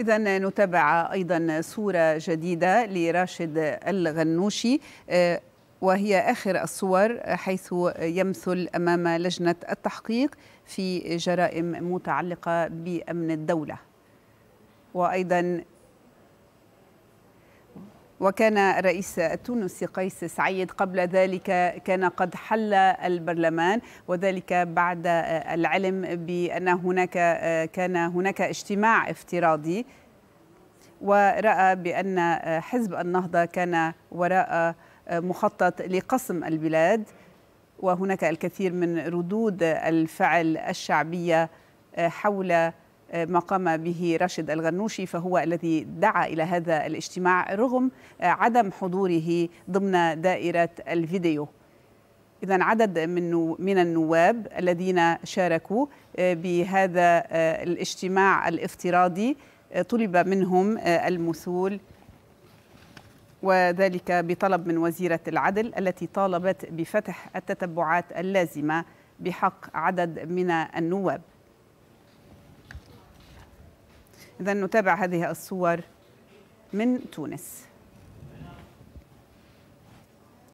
إذا نتابع أيضا صورة جديدة لراشد الغنوشي آه، وهي آخر الصور حيث يمثل أمام لجنة التحقيق في جرائم متعلقة بأمن الدولة وأيضا وكان الرئيس التونسي قيس سعيد قبل ذلك كان قد حل البرلمان وذلك بعد العلم بأن هناك كان هناك اجتماع افتراضي ورأى بأن حزب النهضة كان وراء مخطط لقسم البلاد وهناك الكثير من ردود الفعل الشعبية حول ما قام به راشد الغنوشي فهو الذي دعا إلى هذا الاجتماع رغم آه، عدم حضوره ضمن دائرة الفيديو إذا عدد من من النواب الذين شاركوا آه، بهذا آه، الاجتماع الافتراضي طلب منهم المثول وذلك بطلب من وزيرة العدل التي طالبت بفتح التتبعات اللازمة بحق عدد من النواب إذا نتابع هذه الصور من تونس